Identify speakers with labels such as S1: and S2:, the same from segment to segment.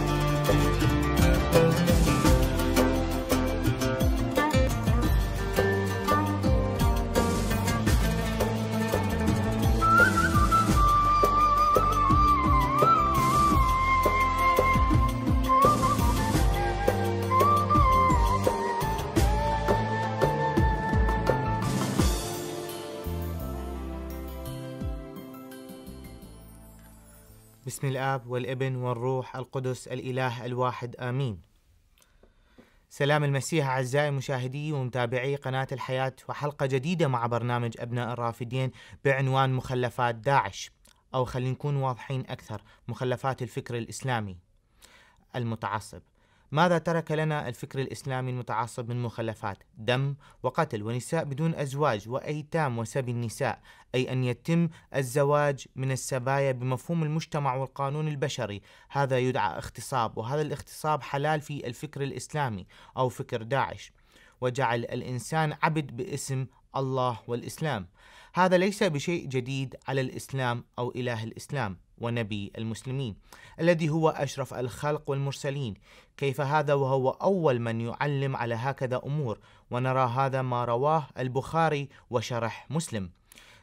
S1: thank you بسم الآب والابن والروح القدس الإله الواحد آمين سلام المسيح أعزائي مشاهدي ومتابعي قناة الحياة وحلقة جديدة مع برنامج أبناء الرافدين بعنوان مخلفات داعش أو خلينا نكون واضحين أكثر مخلفات الفكر الإسلامي المتعصب ماذا ترك لنا الفكر الإسلامي المتعصب من مخلفات دم وقتل ونساء بدون أزواج وأيتام وسبي النساء أي أن يتم الزواج من السبايا بمفهوم المجتمع والقانون البشري هذا يدعى اغتصاب وهذا الاغتصاب حلال في الفكر الإسلامي أو فكر داعش وجعل الإنسان عبد باسم الله والإسلام هذا ليس بشيء جديد على الإسلام أو إله الإسلام ونبي المسلمين الذي هو أشرف الخلق والمرسلين كيف هذا وهو أول من يعلم على هكذا أمور ونرى هذا ما رواه البخاري وشرح مسلم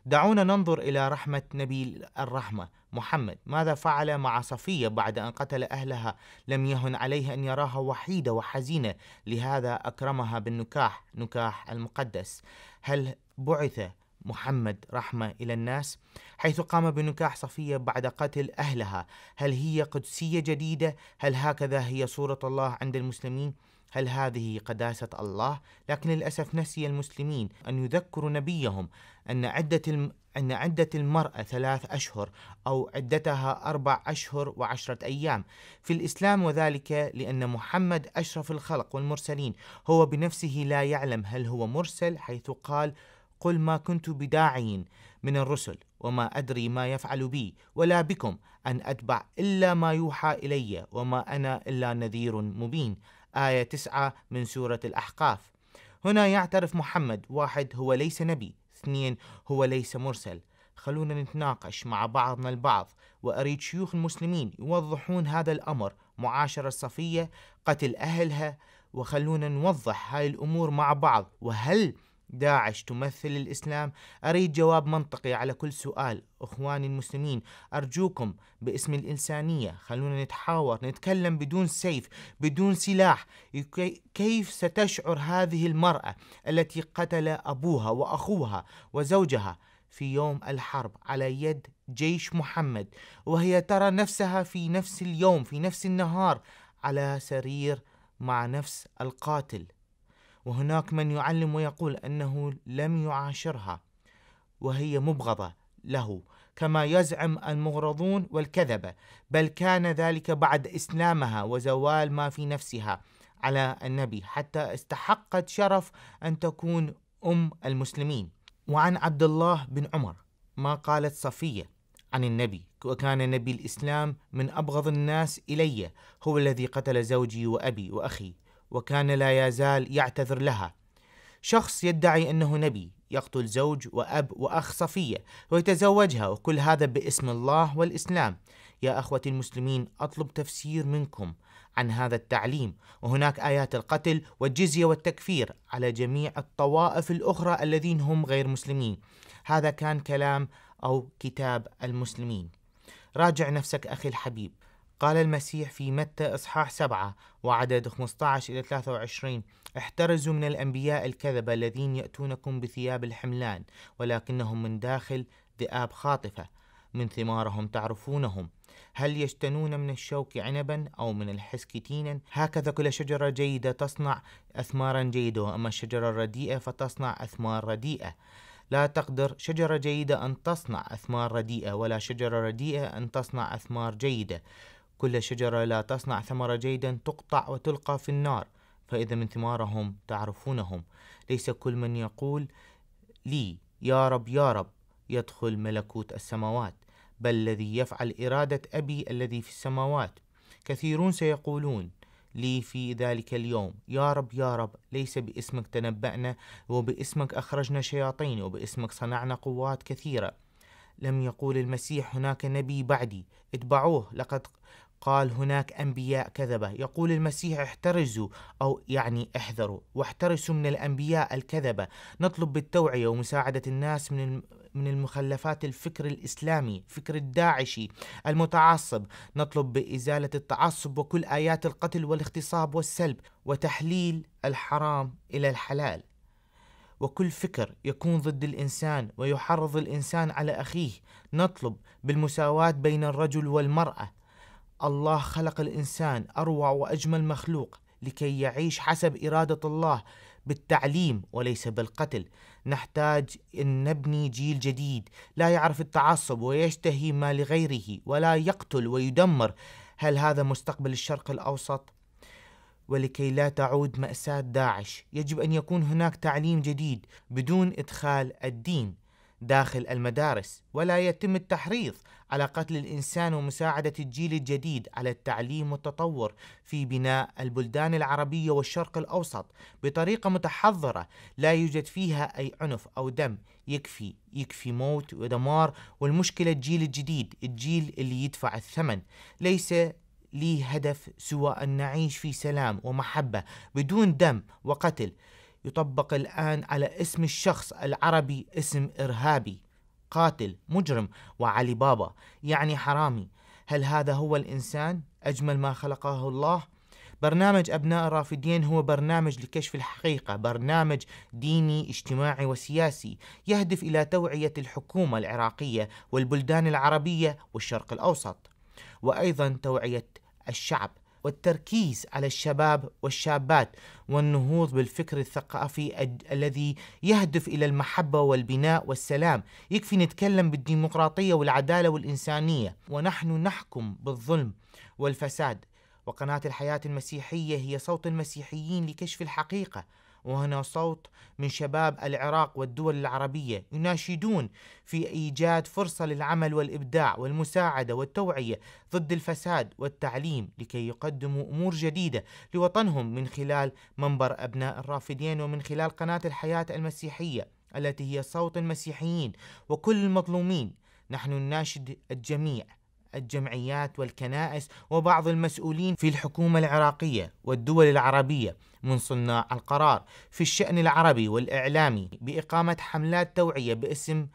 S1: دعونا ننظر إلى رحمة نبي الرحمة محمد ماذا فعل مع صفية بعد أن قتل أهلها لم يهن عليه أن يراها وحيدة وحزينة لهذا أكرمها بالنكاح نكاح المقدس هل بعث محمد رحمة إلى الناس حيث قام بنكاح صفية بعد قتل أهلها هل هي قدسية جديدة؟ هل هكذا هي صورة الله عند المسلمين؟ هل هذه قداسة الله؟ لكن للأسف نسي المسلمين أن يذكروا نبيهم أن عدة الم... أن عدة المرأة ثلاث أشهر أو عدتها أربع أشهر وعشرة أيام في الإسلام وذلك لأن محمد أشرف الخلق والمرسلين هو بنفسه لا يعلم هل هو مرسل حيث قال قل ما كنت بداعي من الرسل وما أدري ما يفعل بي ولا بكم أن أتبع إلا ما يوحى إلي وما أنا إلا نذير مبين آية 9 من سورة الأحقاف هنا يعترف محمد واحد هو ليس نبي اثنين هو ليس مرسل خلونا نتناقش مع بعضنا البعض وأريد شيوخ المسلمين يوضحون هذا الأمر معاشرة صفية قتل أهلها وخلونا نوضح هاي الأمور مع بعض وهل داعش تمثل الإسلام أريد جواب منطقي على كل سؤال أخواني المسلمين أرجوكم باسم الإنسانية خلونا نتحاور نتكلم بدون سيف بدون سلاح كيف ستشعر هذه المرأة التي قتل أبوها وأخوها وزوجها في يوم الحرب على يد جيش محمد وهي ترى نفسها في نفس اليوم في نفس النهار على سرير مع نفس القاتل وهناك من يعلم ويقول أنه لم يعاشرها وهي مبغضة له كما يزعم المغرضون والكذبة بل كان ذلك بعد إسلامها وزوال ما في نفسها على النبي حتى استحقت شرف أن تكون أم المسلمين وعن عبد الله بن عمر ما قالت صفية عن النبي وكان نبي الإسلام من أبغض الناس إلي هو الذي قتل زوجي وأبي وأخي وكان لا يزال يعتذر لها شخص يدعي انه نبي يقتل زوج واب واخ صفيه ويتزوجها وكل هذا باسم الله والاسلام يا اخوتي المسلمين اطلب تفسير منكم عن هذا التعليم وهناك ايات القتل والجزيه والتكفير على جميع الطوائف الاخرى الذين هم غير مسلمين هذا كان كلام او كتاب المسلمين راجع نفسك اخي الحبيب قال المسيح في متى إصحاح سبعة وعدد 15 إلى 23 احترزوا من الأنبياء الكذبة الذين يأتونكم بثياب الحملان ولكنهم من داخل ذئاب خاطفة من ثمارهم تعرفونهم هل يجتنون من الشوك عنبا أو من الحسك تينا هكذا كل شجرة جيدة تصنع أثمارا جيدة وأما الشجرة الرديئة فتصنع أثمار رديئة لا تقدر شجرة جيدة أن تصنع أثمار رديئة ولا شجرة رديئة أن تصنع أثمار جيدة كل شجرة لا تصنع ثمرة جيدا تقطع وتلقى في النار فإذا من ثمارهم تعرفونهم ليس كل من يقول لي يا رب يا رب يدخل ملكوت السماوات بل الذي يفعل إرادة أبي الذي في السماوات كثيرون سيقولون لي في ذلك اليوم يا رب يا رب ليس باسمك تنبأنا وباسمك أخرجنا شياطين وباسمك صنعنا قوات كثيرة لم يقول المسيح هناك نبي بعدي اتبعوه لقد قال هناك أنبياء كذبة يقول المسيح احترزوا أو يعني احذروا واحترسوا من الأنبياء الكذبة نطلب بالتوعية ومساعدة الناس من من المخلفات الفكر الإسلامي فكر الداعشي المتعصب نطلب بإزالة التعصب وكل آيات القتل والاغتصاب والسلب وتحليل الحرام إلى الحلال وكل فكر يكون ضد الانسان ويحرض الانسان على اخيه نطلب بالمساواه بين الرجل والمراه الله خلق الانسان اروع واجمل مخلوق لكي يعيش حسب اراده الله بالتعليم وليس بالقتل نحتاج ان نبني جيل جديد لا يعرف التعصب ويشتهي ما لغيره ولا يقتل ويدمر هل هذا مستقبل الشرق الاوسط ولكي لا تعود ماساه داعش يجب ان يكون هناك تعليم جديد بدون ادخال الدين داخل المدارس ولا يتم التحريض على قتل الانسان ومساعده الجيل الجديد على التعليم والتطور في بناء البلدان العربيه والشرق الاوسط بطريقه متحضره لا يوجد فيها اي عنف او دم يكفي يكفي موت ودمار والمشكله الجيل الجديد الجيل اللي يدفع الثمن ليس لي هدف سوى ان نعيش في سلام ومحبه بدون دم وقتل يطبق الآن على اسم الشخص العربي اسم إرهابي قاتل مجرم وعلي بابا يعني حرامي هل هذا هو الإنسان أجمل ما خلقه الله؟ برنامج أبناء الرافدين هو برنامج لكشف الحقيقة برنامج ديني اجتماعي وسياسي يهدف إلى توعية الحكومة العراقية والبلدان العربية والشرق الأوسط وأيضا توعية الشعب والتركيز على الشباب والشابات والنهوض بالفكر الثقافي الذي يهدف الى المحبه والبناء والسلام، يكفي نتكلم بالديمقراطيه والعداله والانسانيه، ونحن نحكم بالظلم والفساد، وقناه الحياه المسيحيه هي صوت المسيحيين لكشف الحقيقه وهنا صوت من شباب العراق والدول العربية يناشدون في إيجاد فرصة للعمل والإبداع والمساعدة والتوعية ضد الفساد والتعليم لكي يقدموا أمور جديدة لوطنهم من خلال منبر أبناء الرافدين ومن خلال قناة الحياة المسيحية التي هي صوت المسيحيين وكل المظلومين نحن نناشد الجميع الجمعيات والكنائس وبعض المسؤولين في الحكومة العراقية والدول العربية من صناع القرار في الشأن العربي والإعلامي بإقامة حملات توعية باسم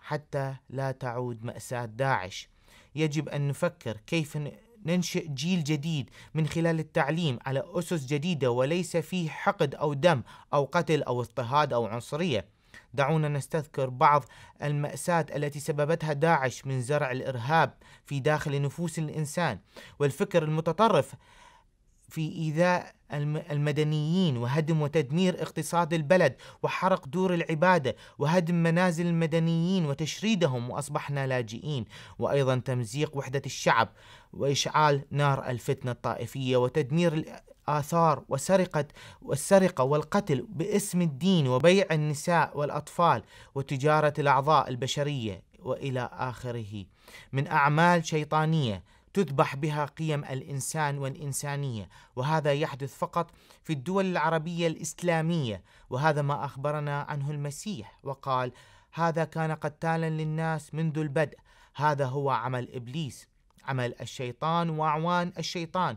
S1: حتى لا تعود مأساة داعش يجب أن نفكر كيف ننشئ جيل جديد من خلال التعليم على أسس جديدة وليس فيه حقد أو دم أو قتل أو اضطهاد أو عنصرية دعونا نستذكر بعض المأساة التي سببتها داعش من زرع الإرهاب في داخل نفوس الإنسان والفكر المتطرف في إيذاء المدنيين وهدم وتدمير اقتصاد البلد وحرق دور العبادة وهدم منازل المدنيين وتشريدهم وأصبحنا لاجئين وأيضا تمزيق وحدة الشعب وإشعال نار الفتنة الطائفية وتدمير آثار وسرقة والسرقة والقتل باسم الدين وبيع النساء والأطفال وتجارة الأعضاء البشرية وإلى آخره من أعمال شيطانية تذبح بها قيم الانسان والانسانيه، وهذا يحدث فقط في الدول العربيه الاسلاميه، وهذا ما اخبرنا عنه المسيح، وقال: هذا كان قتالا للناس منذ البدء، هذا هو عمل ابليس، عمل الشيطان واعوان الشيطان،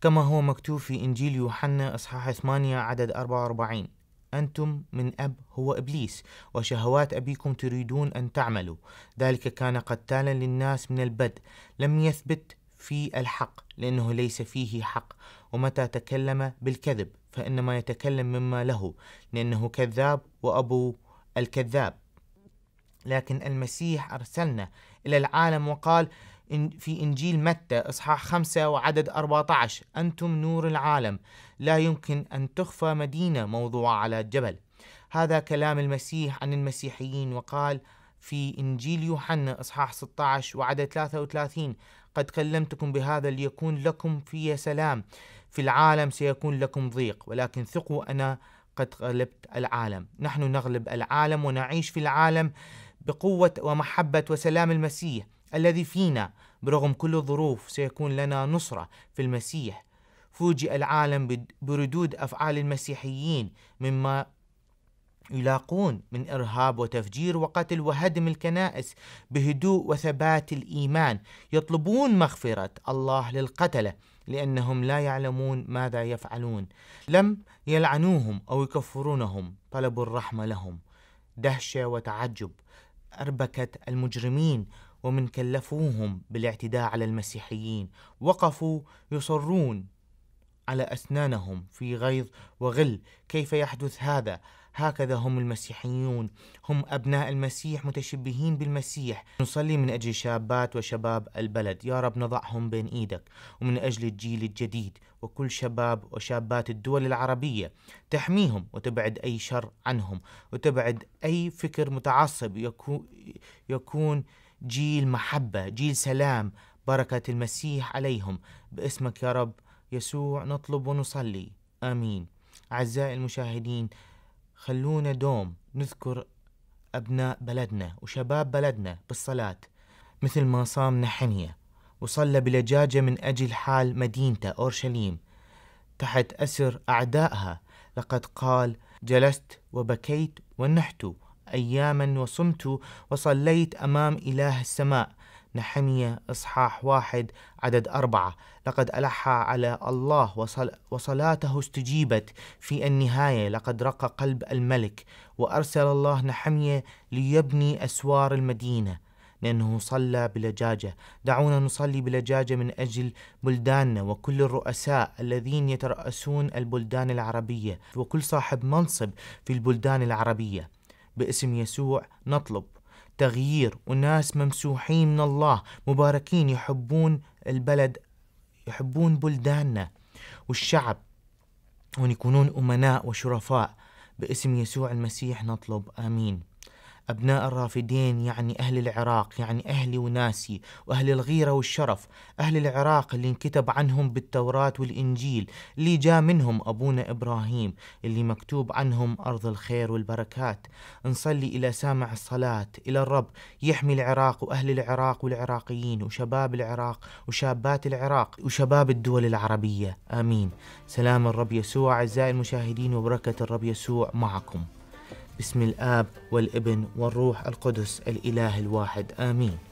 S1: كما هو مكتوب في إنجيل يوحنا إصحاح 8 عدد 44 أنتم من أب هو إبليس وشهوات أبيكم تريدون أن تعملوا ذلك كان قتالا للناس من البدء لم يثبت في الحق لأنه ليس فيه حق ومتى تكلم بالكذب فإنما يتكلم مما له لأنه كذاب وأبو الكذاب لكن المسيح أرسلنا إلى العالم وقال في إنجيل متى إصحاح 5 وعدد 14 أنتم نور العالم لا يمكن أن تخفى مدينة موضوعة على جبل هذا كلام المسيح عن المسيحيين وقال في إنجيل يوحنا إصحاح 16 وعدد 33 قد كلمتكم بهذا ليكون لكم في سلام في العالم سيكون لكم ضيق ولكن ثقوا أنا قد غلبت العالم نحن نغلب العالم ونعيش في العالم بقوة ومحبة وسلام المسيح الذي فينا برغم كل الظروف سيكون لنا نصرة في المسيح فوجئ العالم بردود أفعال المسيحيين مما يلاقون من إرهاب وتفجير وقتل وهدم الكنائس بهدوء وثبات الإيمان يطلبون مغفرة الله للقتلة لأنهم لا يعلمون ماذا يفعلون لم يلعنوهم أو يكفرونهم طلبوا الرحمة لهم دهشة وتعجب أربكت المجرمين ومن كلفوهم بالاعتداء على المسيحيين وقفوا يصرون على أسنانهم في غيظ وغل كيف يحدث هذا هكذا هم المسيحيون هم أبناء المسيح متشبهين بالمسيح نصلي من أجل شابات وشباب البلد يا رب نضعهم بين إيدك ومن أجل الجيل الجديد وكل شباب وشابات الدول العربية تحميهم وتبعد أي شر عنهم وتبعد أي فكر متعصب يكون, يكون جيل محبة جيل سلام بركة المسيح عليهم باسمك يا رب يسوع نطلب ونصلي آمين أعزائي المشاهدين خلونا دوم نذكر أبناء بلدنا وشباب بلدنا بالصلاة مثل ما صام نحنية وصلى بلجاجة من أجل حال مدينته أورشليم تحت أسر أعدائها لقد قال جلست وبكيت ونحت أياما وصمت وصليت أمام إله السماء نحمية إصحاح واحد عدد أربعة لقد ألح على الله وصل وصلاته استجيبت في النهاية لقد رق قلب الملك وأرسل الله نحمية ليبني أسوار المدينة لأنه صلى بلجاجة دعونا نصلي بلجاجة من أجل بلداننا وكل الرؤساء الذين يترأسون البلدان العربية وكل صاحب منصب في البلدان العربية باسم يسوع نطلب تغيير وناس ممسوحين من الله مباركين يحبون البلد يحبون بلداننا والشعب وأن يكونون أمناء وشرفاء باسم يسوع المسيح نطلب آمين أبناء الرافدين يعني أهل العراق يعني أهلي وناسي وأهل الغيرة والشرف أهل العراق اللي انكتب عنهم بالتوراة والإنجيل اللي جاء منهم أبونا إبراهيم اللي مكتوب عنهم أرض الخير والبركات نصلي إلى سامع الصلاة إلى الرب يحمي العراق وأهل العراق والعراقيين وشباب العراق وشابات العراق وشباب الدول العربية آمين سلام الرب يسوع أعزائي المشاهدين وبركة الرب يسوع معكم باسم الآب والابن والروح القدس الإله الواحد آمين